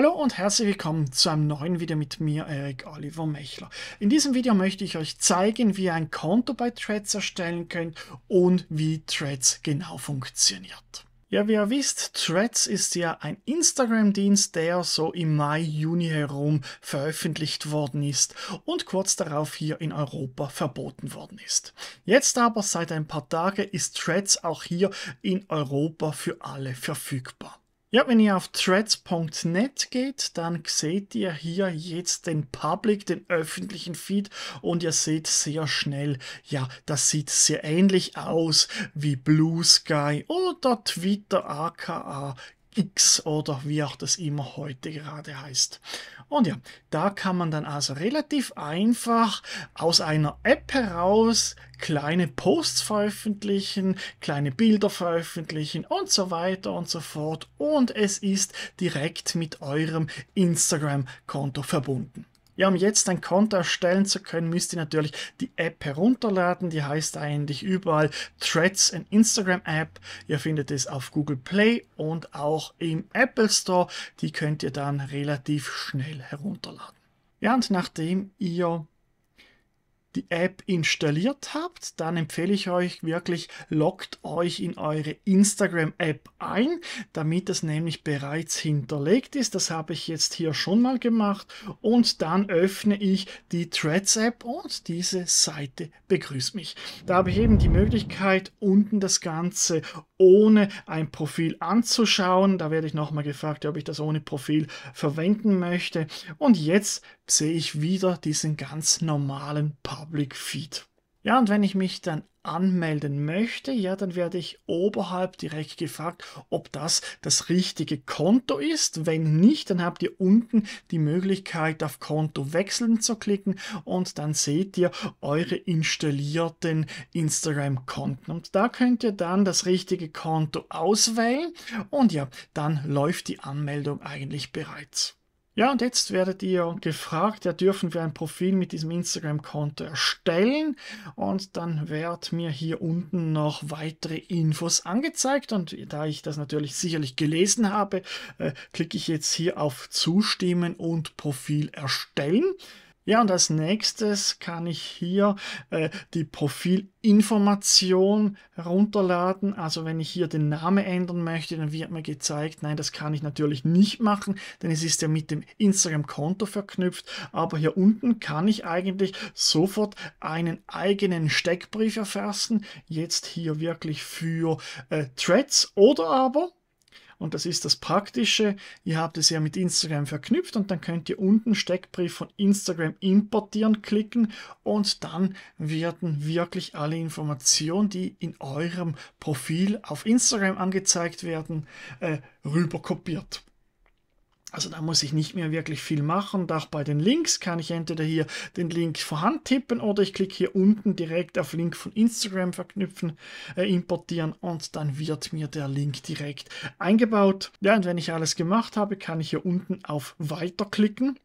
Hallo und herzlich willkommen zu einem neuen Video mit mir, Eric Oliver Mechler. In diesem Video möchte ich euch zeigen, wie ihr ein Konto bei Threads erstellen könnt und wie Threads genau funktioniert. Ja, wie ihr wisst, Threads ist ja ein Instagram-Dienst, der so im Mai, Juni herum veröffentlicht worden ist und kurz darauf hier in Europa verboten worden ist. Jetzt aber seit ein paar Tagen ist Threads auch hier in Europa für alle verfügbar. Ja, wenn ihr auf threads.net geht, dann seht ihr hier jetzt den Public, den öffentlichen Feed und ihr seht sehr schnell, ja, das sieht sehr ähnlich aus wie Blue Sky oder Twitter aka X oder wie auch das immer heute gerade heißt. Und ja, da kann man dann also relativ einfach aus einer App heraus kleine Posts veröffentlichen, kleine Bilder veröffentlichen und so weiter und so fort. Und es ist direkt mit eurem Instagram-Konto verbunden. Ja, um jetzt ein Konto erstellen zu können, müsst ihr natürlich die App herunterladen. Die heißt eigentlich überall Threads and Instagram App. Ihr findet es auf Google Play und auch im Apple Store. Die könnt ihr dann relativ schnell herunterladen. Ja, und nachdem ihr die App installiert habt, dann empfehle ich euch wirklich, loggt euch in eure Instagram-App ein, damit es nämlich bereits hinterlegt ist. Das habe ich jetzt hier schon mal gemacht. Und dann öffne ich die Threads-App und diese Seite begrüßt mich. Da habe ich eben die Möglichkeit, unten das Ganze ohne ein Profil anzuschauen. Da werde ich nochmal gefragt, ob ich das ohne Profil verwenden möchte. Und jetzt sehe ich wieder diesen ganz normalen Public Feed. Ja, und wenn ich mich dann anmelden möchte, ja, dann werde ich oberhalb direkt gefragt, ob das das richtige Konto ist. Wenn nicht, dann habt ihr unten die Möglichkeit, auf Konto wechseln zu klicken und dann seht ihr eure installierten Instagram-Konten. Und da könnt ihr dann das richtige Konto auswählen und ja, dann läuft die Anmeldung eigentlich bereits. Ja, und jetzt werdet ihr gefragt, ja, dürfen wir ein Profil mit diesem Instagram-Konto erstellen? Und dann wird mir hier unten noch weitere Infos angezeigt. Und da ich das natürlich sicherlich gelesen habe, äh, klicke ich jetzt hier auf Zustimmen und Profil erstellen. Ja, und als nächstes kann ich hier äh, die Profilinformation herunterladen. Also wenn ich hier den Namen ändern möchte, dann wird mir gezeigt, nein, das kann ich natürlich nicht machen, denn es ist ja mit dem Instagram-Konto verknüpft. Aber hier unten kann ich eigentlich sofort einen eigenen Steckbrief erfassen. Jetzt hier wirklich für äh, Threads oder aber und das ist das Praktische. Ihr habt es ja mit Instagram verknüpft und dann könnt ihr unten Steckbrief von Instagram importieren klicken und dann werden wirklich alle Informationen, die in eurem Profil auf Instagram angezeigt werden, äh, rüber kopiert. Also da muss ich nicht mehr wirklich viel machen. Auch bei den Links kann ich entweder hier den Link vorhand tippen oder ich klicke hier unten direkt auf Link von Instagram verknüpfen, äh, importieren und dann wird mir der Link direkt eingebaut. Ja, und wenn ich alles gemacht habe, kann ich hier unten auf Weiter klicken.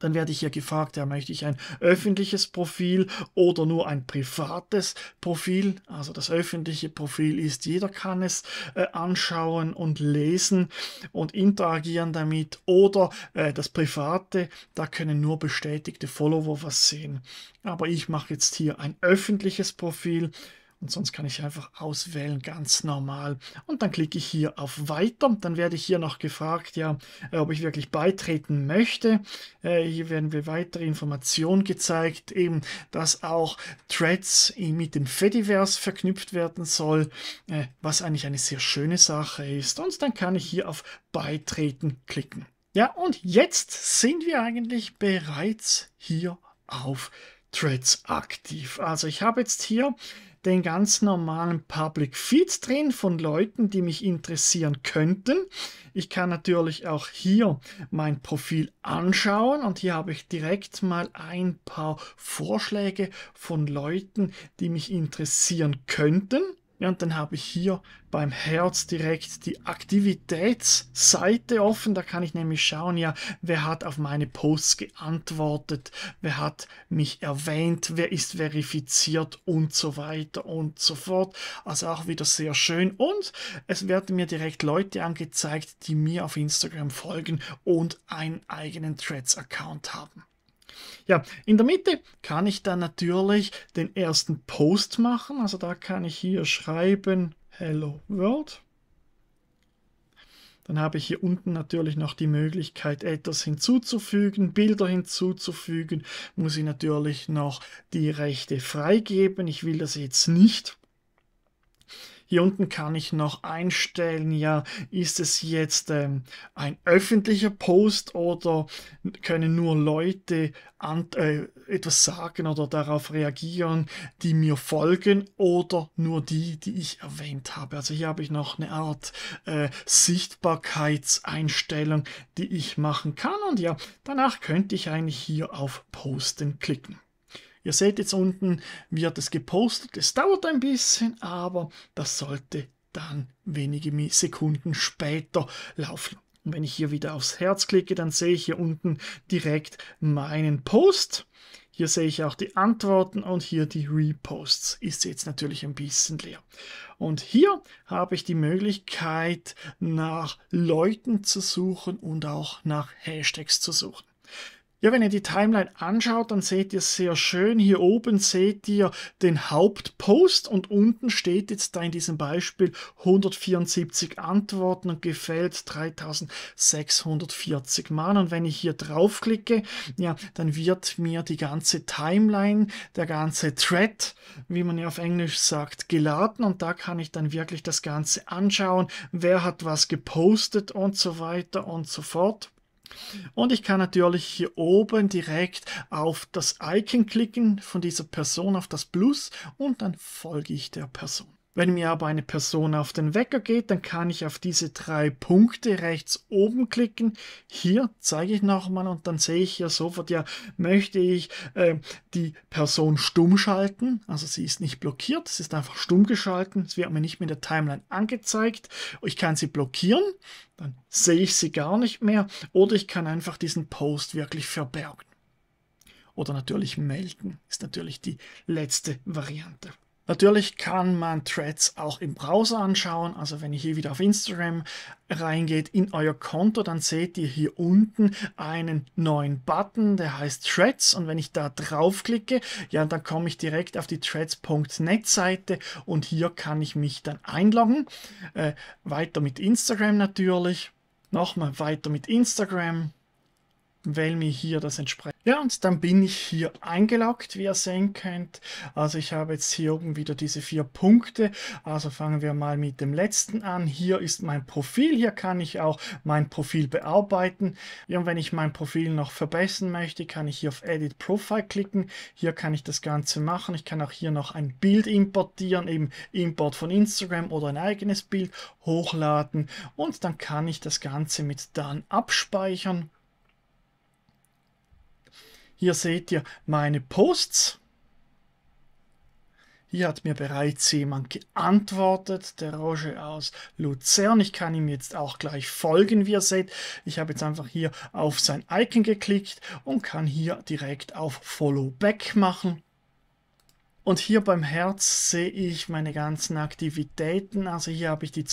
Dann werde ich hier gefragt, ja, möchte ich ein öffentliches Profil oder nur ein privates Profil? Also das öffentliche Profil ist, jeder kann es äh, anschauen und lesen und interagieren damit. Oder äh, das private, da können nur bestätigte Follower was sehen. Aber ich mache jetzt hier ein öffentliches Profil. Und sonst kann ich einfach auswählen, ganz normal. Und dann klicke ich hier auf Weiter. Dann werde ich hier noch gefragt, ja, äh, ob ich wirklich beitreten möchte. Äh, hier werden wir weitere Informationen gezeigt, eben, dass auch Threads mit dem Fediverse verknüpft werden soll, äh, was eigentlich eine sehr schöne Sache ist. Und dann kann ich hier auf Beitreten klicken. Ja, und jetzt sind wir eigentlich bereits hier auf Threads aktiv. Also ich habe jetzt hier den ganz normalen Public Feed drin von Leuten, die mich interessieren könnten. Ich kann natürlich auch hier mein Profil anschauen und hier habe ich direkt mal ein paar Vorschläge von Leuten, die mich interessieren könnten. Ja, und dann habe ich hier beim Herz direkt die Aktivitätsseite offen. Da kann ich nämlich schauen, ja, wer hat auf meine Posts geantwortet, wer hat mich erwähnt, wer ist verifiziert und so weiter und so fort. Also auch wieder sehr schön. Und es werden mir direkt Leute angezeigt, die mir auf Instagram folgen und einen eigenen Threads-Account haben. Ja, in der Mitte kann ich dann natürlich den ersten Post machen. Also da kann ich hier schreiben Hello World. Dann habe ich hier unten natürlich noch die Möglichkeit, etwas hinzuzufügen, Bilder hinzuzufügen. Muss ich natürlich noch die Rechte freigeben. Ich will das jetzt nicht. Hier unten kann ich noch einstellen, ja, ist es jetzt ähm, ein öffentlicher Post oder können nur Leute an, äh, etwas sagen oder darauf reagieren, die mir folgen oder nur die, die ich erwähnt habe. Also hier habe ich noch eine Art äh, Sichtbarkeitseinstellung, die ich machen kann. Und ja, danach könnte ich eigentlich hier auf Posten klicken. Ihr seht jetzt unten, wird es gepostet. Es dauert ein bisschen, aber das sollte dann wenige Sekunden später laufen. Und wenn ich hier wieder aufs Herz klicke, dann sehe ich hier unten direkt meinen Post. Hier sehe ich auch die Antworten und hier die Reposts. Ist jetzt natürlich ein bisschen leer. Und hier habe ich die Möglichkeit, nach Leuten zu suchen und auch nach Hashtags zu suchen. Ja, wenn ihr die Timeline anschaut, dann seht ihr sehr schön. Hier oben seht ihr den Hauptpost und unten steht jetzt da in diesem Beispiel 174 Antworten und gefällt 3640 Mal. Und wenn ich hier draufklicke, ja, dann wird mir die ganze Timeline, der ganze Thread, wie man ja auf Englisch sagt, geladen. Und da kann ich dann wirklich das Ganze anschauen. Wer hat was gepostet und so weiter und so fort. Und ich kann natürlich hier oben direkt auf das Icon klicken von dieser Person, auf das Plus und dann folge ich der Person. Wenn mir aber eine Person auf den Wecker geht, dann kann ich auf diese drei Punkte rechts oben klicken. Hier zeige ich nochmal und dann sehe ich hier sofort, ja, möchte ich äh, die Person stumm schalten. Also sie ist nicht blockiert, sie ist einfach stumm geschalten. Es wird mir nicht mit der Timeline angezeigt. Ich kann sie blockieren, dann sehe ich sie gar nicht mehr. Oder ich kann einfach diesen Post wirklich verbergen. Oder natürlich melden, ist natürlich die letzte Variante. Natürlich kann man Threads auch im Browser anschauen. Also wenn ihr hier wieder auf Instagram reingeht in euer Konto, dann seht ihr hier unten einen neuen Button, der heißt Threads. Und wenn ich da draufklicke, ja, dann komme ich direkt auf die threads.net Seite und hier kann ich mich dann einloggen. Äh, weiter mit Instagram natürlich. Nochmal weiter mit Instagram weil mir hier das entspricht. Ja, und dann bin ich hier eingeloggt, wie ihr sehen könnt. Also ich habe jetzt hier oben wieder diese vier Punkte. Also fangen wir mal mit dem letzten an. Hier ist mein Profil. Hier kann ich auch mein Profil bearbeiten. Und wenn ich mein Profil noch verbessern möchte, kann ich hier auf Edit Profile klicken. Hier kann ich das Ganze machen. Ich kann auch hier noch ein Bild importieren, eben Import von Instagram oder ein eigenes Bild hochladen. Und dann kann ich das Ganze mit dann abspeichern hier seht ihr meine Posts. Hier hat mir bereits jemand geantwortet, der Roger aus Luzern. Ich kann ihm jetzt auch gleich folgen, wie ihr seht. Ich habe jetzt einfach hier auf sein Icon geklickt und kann hier direkt auf Follow Back machen. Und hier beim Herz sehe ich meine ganzen Aktivitäten. Also hier habe ich die,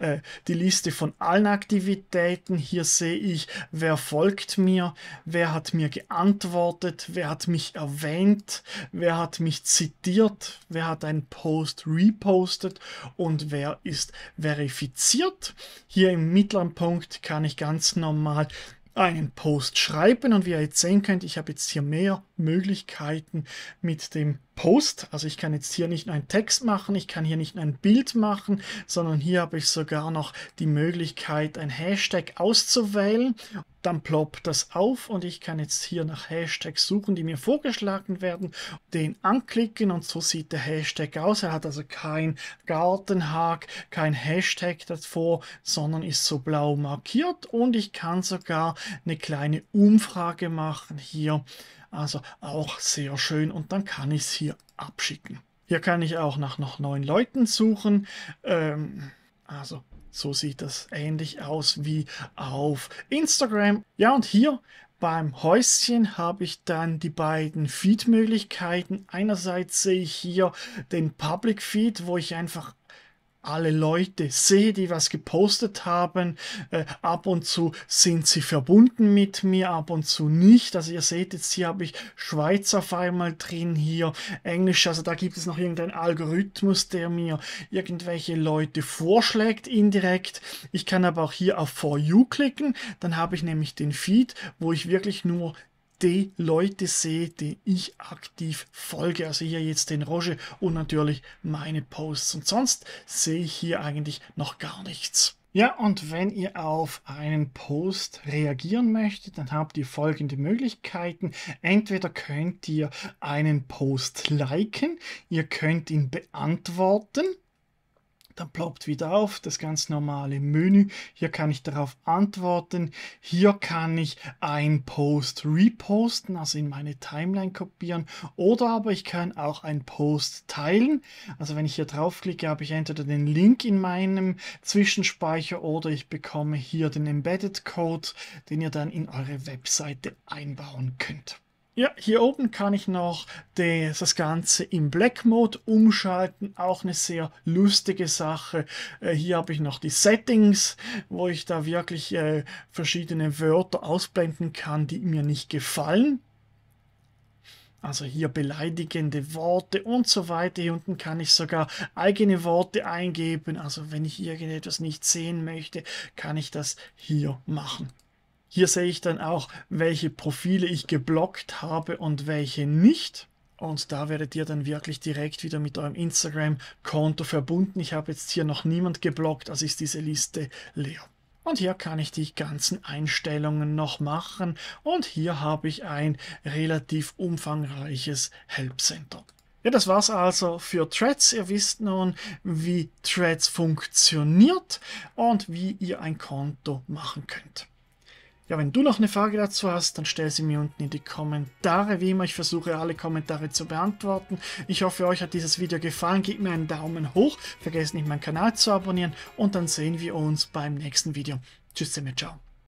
äh, die, Liste von allen Aktivitäten. Hier sehe ich, wer folgt mir, wer hat mir geantwortet, wer hat mich erwähnt, wer hat mich zitiert, wer hat einen Post repostet und wer ist verifiziert. Hier im mittleren Punkt kann ich ganz normal einen Post schreiben und wie ihr jetzt sehen könnt, ich habe jetzt hier mehr Möglichkeiten mit dem Post. Also ich kann jetzt hier nicht nur einen Text machen, ich kann hier nicht nur ein Bild machen, sondern hier habe ich sogar noch die Möglichkeit, ein Hashtag auszuwählen. Dann ploppt das auf und ich kann jetzt hier nach Hashtags suchen, die mir vorgeschlagen werden, den anklicken und so sieht der Hashtag aus. Er hat also kein Gartenhag, kein Hashtag davor, sondern ist so blau markiert und ich kann sogar eine kleine Umfrage machen hier also auch sehr schön und dann kann ich es hier abschicken. Hier kann ich auch nach noch neuen Leuten suchen. Ähm, also so sieht das ähnlich aus wie auf Instagram. Ja, und hier beim Häuschen habe ich dann die beiden Feed-Möglichkeiten. Einerseits sehe ich hier den Public Feed, wo ich einfach alle Leute sehe, die was gepostet haben. Äh, ab und zu sind sie verbunden mit mir, ab und zu nicht. Also ihr seht jetzt, hier habe ich Schweiz auf einmal drin, hier Englisch. Also da gibt es noch irgendeinen Algorithmus, der mir irgendwelche Leute vorschlägt indirekt. Ich kann aber auch hier auf For You klicken. Dann habe ich nämlich den Feed, wo ich wirklich nur die Leute sehe, die ich aktiv folge. Also hier jetzt den Roger und natürlich meine Posts. Und sonst sehe ich hier eigentlich noch gar nichts. Ja, und wenn ihr auf einen Post reagieren möchtet, dann habt ihr folgende Möglichkeiten. Entweder könnt ihr einen Post liken, ihr könnt ihn beantworten, dann ploppt wieder auf das ganz normale Menü. Hier kann ich darauf antworten. Hier kann ich ein Post reposten, also in meine Timeline kopieren. Oder aber ich kann auch ein Post teilen. Also wenn ich hier draufklicke, habe ich entweder den Link in meinem Zwischenspeicher oder ich bekomme hier den Embedded Code, den ihr dann in eure Webseite einbauen könnt. Ja, hier oben kann ich noch das Ganze im Black Mode umschalten. Auch eine sehr lustige Sache. Äh, hier habe ich noch die Settings, wo ich da wirklich äh, verschiedene Wörter ausblenden kann, die mir nicht gefallen. Also hier beleidigende Worte und so weiter. Hier unten kann ich sogar eigene Worte eingeben. Also wenn ich irgendetwas nicht sehen möchte, kann ich das hier machen. Hier sehe ich dann auch, welche Profile ich geblockt habe und welche nicht. Und da werdet ihr dann wirklich direkt wieder mit eurem Instagram-Konto verbunden. Ich habe jetzt hier noch niemand geblockt, also ist diese Liste leer. Und hier kann ich die ganzen Einstellungen noch machen. Und hier habe ich ein relativ umfangreiches Help Center. Ja, das war's also für Threads. Ihr wisst nun, wie Threads funktioniert und wie ihr ein Konto machen könnt. Ja, wenn du noch eine Frage dazu hast, dann stell sie mir unten in die Kommentare. Wie immer, ich versuche alle Kommentare zu beantworten. Ich hoffe, euch hat dieses Video gefallen. Gebt mir einen Daumen hoch. Vergesst nicht, meinen Kanal zu abonnieren. Und dann sehen wir uns beim nächsten Video. Tschüss, mit ciao.